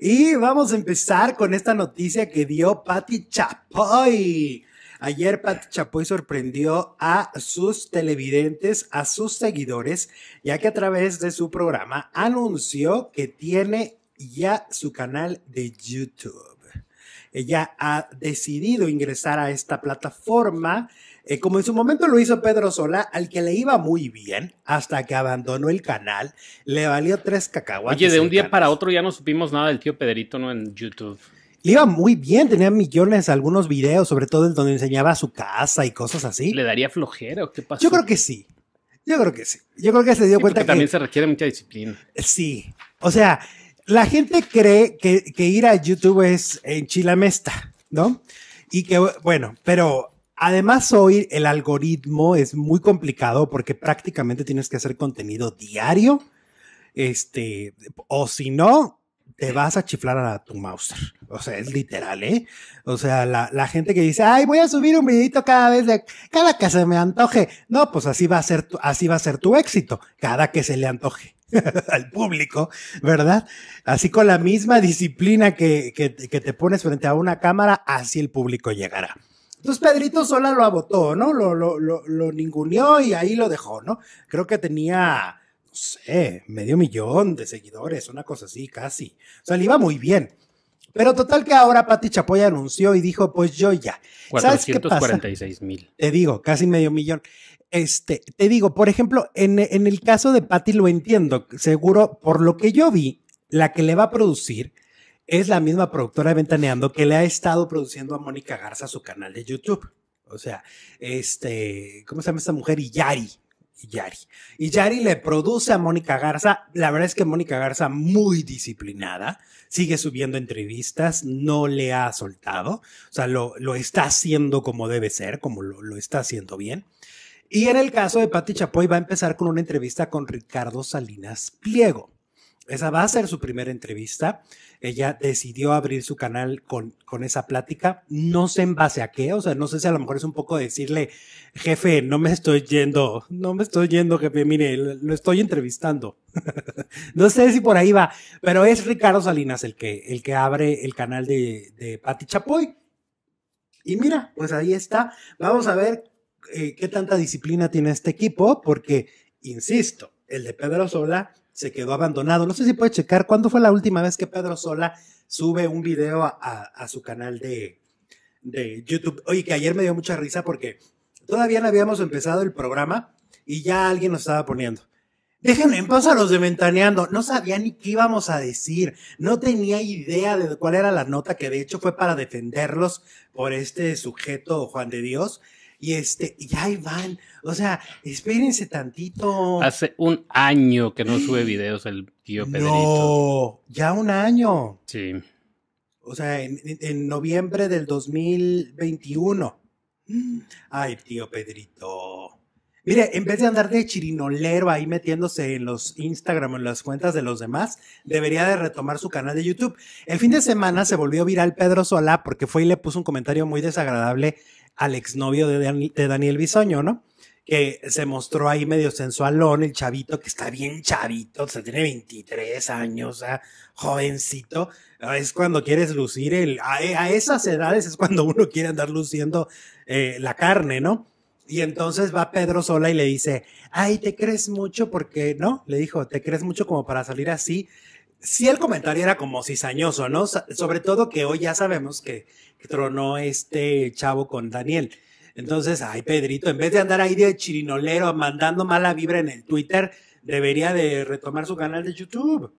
Y vamos a empezar con esta noticia que dio Patti Chapoy. Ayer Patti Chapoy sorprendió a sus televidentes, a sus seguidores, ya que a través de su programa anunció que tiene ya su canal de YouTube. Ella ha decidido ingresar a esta plataforma eh, como en su momento lo hizo Pedro Sola, al que le iba muy bien hasta que abandonó el canal, le valió tres cacahuates. Oye, de un día para otro ya no supimos nada del tío Pederito ¿no? en YouTube. Le iba muy bien, tenía millones algunos videos, sobre todo en donde enseñaba su casa y cosas así. ¿Le daría flojera o qué pasó? Yo creo que sí. Yo creo que sí. Yo creo que se dio cuenta que. También se requiere mucha disciplina. Eh, sí. O sea, la gente cree que, ir a YouTube es en ¿no? Y que, bueno, pero Además, hoy el algoritmo es muy complicado porque prácticamente tienes que hacer contenido diario. Este, o si no, te vas a chiflar a tu mouse, O sea, es literal, ¿eh? O sea, la, la, gente que dice, ay, voy a subir un videito cada vez de, cada que se me antoje. No, pues así va a ser tu, así va a ser tu éxito, cada que se le antoje. al público, ¿verdad? Así con la misma disciplina que, que te pones frente a una cámara, así el público llegará. Entonces Pedrito Sola lo abotó, ¿no? Lo, lo, ninguneó y ahí lo dejó, ¿no? Creo que tenía, no sé, medio millón de seguidores, una cosa así, casi. O sea, le iba muy bien. Pero total que ahora Pati Chapoy anunció y dijo, pues yo ya. 446 mil. Te digo, casi medio millón. Este, te digo, por ejemplo, en, en el caso de Pati lo entiendo, seguro, por lo que yo vi, la que le va a producir es la misma productora de Ventaneando que le ha estado produciendo a Mónica Garza su canal de YouTube. O sea, este, ¿cómo se llama esta mujer? Y Yari. Y Yari le produce a Mónica Garza. La verdad es que Mónica Garza muy disciplinada, sigue subiendo entrevistas, no le ha soltado, o sea, lo, está haciendo como debe ser, como lo, lo, está haciendo bien. Y en el caso de Patti Chapoy va a empezar con una entrevista con Ricardo Salinas Pliego. Esa va a ser su primera entrevista. Ella decidió abrir su canal con, con esa plática. No sé en base a qué, o sea, no sé si a lo mejor es un poco decirle, jefe, no me estoy yendo, no me estoy yendo, jefe, mire, lo estoy entrevistando. no sé si por ahí va, pero es Ricardo Salinas el que, el que abre el canal de, de Pati Chapoy. Y mira, pues ahí está. Vamos a ver eh, qué tanta disciplina tiene este equipo, porque, insisto, el de Pedro Sola se quedó abandonado. No sé si puede checar cuándo fue la última vez que Pedro Sola sube un video a, su canal de, de YouTube. Oye, que ayer me dio mucha risa porque todavía no habíamos empezado el programa y ya alguien nos estaba poniendo. déjenme en a los de Ventaneando. No sabía ni qué íbamos a decir. No tenía idea de cuál era la nota que de hecho fue para defenderlos por este sujeto Juan de Dios. Y este, ya ahí van. O sea, espérense tantito. Hace un año que no sube videos el tío Pedrito. No, ya un año. Sí. O sea, en, noviembre del 2021. Ay, tío Pedrito. Mire, en vez de andar de chirinolero ahí metiéndose en los Instagram o en las cuentas de los demás, debería de retomar su canal de YouTube. El fin de semana se volvió viral Pedro Solá porque fue y le puso un comentario muy desagradable al exnovio de, Daniel Bisoño, ¿no? Que se mostró ahí medio sensualón, el chavito, que está bien chavito, o sea, tiene 23 años, o sea, jovencito. Es cuando quieres lucir el. A, esas edades es cuando uno quiere andar luciendo eh, la carne, ¿no? Y entonces va Pedro sola y le dice, ay, te crees mucho porque, ¿no? Le dijo, te crees mucho como para salir así sí el comentario era como cizañoso, ¿no? Sobre todo que hoy ya sabemos que, que, tronó este chavo con Daniel. Entonces, ay, Pedrito, en vez de andar ahí de chirinolero mandando mala vibra en el Twitter, debería de retomar su canal de YouTube.